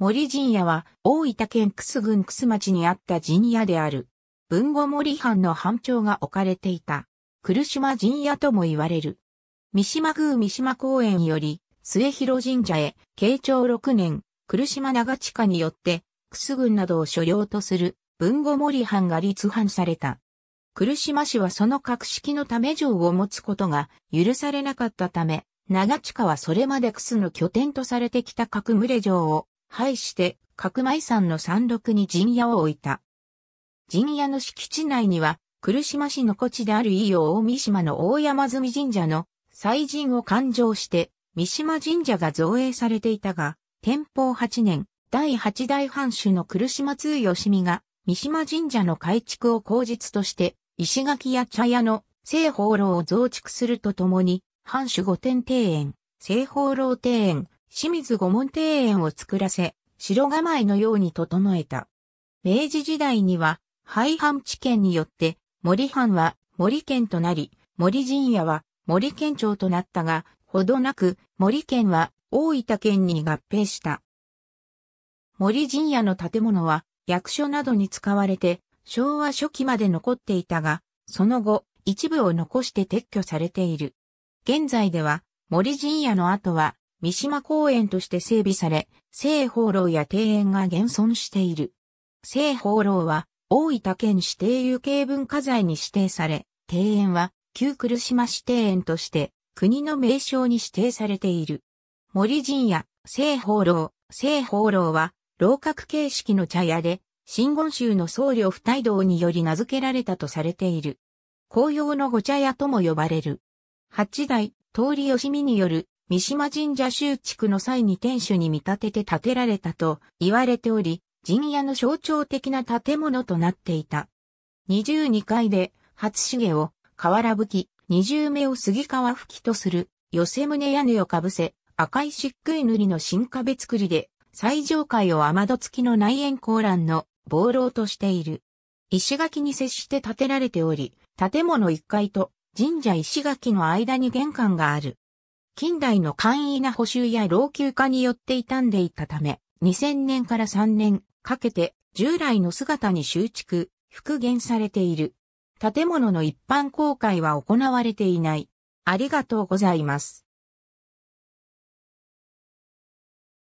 森陣屋は大分県楠郡楠町にあった陣屋である。文後森藩の藩庁が置かれていた。来島陣屋とも言われる。三島宮三島公園より末広神社へ慶長6年、来島長地下によって楠郡などを所領とする文後森藩が立藩された。来島市はその格式のため城を持つことが許されなかったため、長地下はそれまで楠の拠点とされてきた角群れ城を廃して、角米山の山麓に陣屋を置いた。陣屋の敷地内には、来島市の古地である伊予大三島の大山住神社の祭神を勘定して、三島神社が造営されていたが、天保8年、第8代藩主の来島通義美が、三島神社の改築を口実として、石垣や茶屋の西方楼を増築するとともに、藩主御殿庭園、西方楼庭園、清水御門庭園を作らせ、城構えのように整えた。明治時代には、廃藩地県によって、森藩は森県となり、森陣屋は森県庁となったが、ほどなく森県は大分県に合併した。森陣屋の建物は役所などに使われて昭和初期まで残っていたが、その後一部を残して撤去されている。現在では森陣屋の後は三島公園として整備され、聖宝楼や庭園が現存している。聖宝楼は大分県指定有形文化財に指定され、庭園は旧来島市庭園として国の名称に指定されている。森陣屋、聖宝楼、聖宝楼は、楼閣形式の茶屋で、新言宗の僧侶不帯道により名付けられたとされている。紅葉のご茶屋とも呼ばれる。八代、通り吉見による三島神社修築の際に天守に見立てて建てられたと言われており、陣屋の象徴的な建物となっていた。二十二階で、初茂を、瓦吹き、二重目を杉川吹きとする、寄せ胸屋根をかぶせ、赤い漆喰塗りの新壁作りで、最上階を雨戸付きの内縁高欄の暴楼としている。石垣に接して建てられており、建物一階と神社石垣の間に玄関がある。近代の簡易な補修や老朽化によって傷んでいたため、2000年から3年かけて従来の姿に修築、復元されている。建物の一般公開は行われていない。ありがとうございます。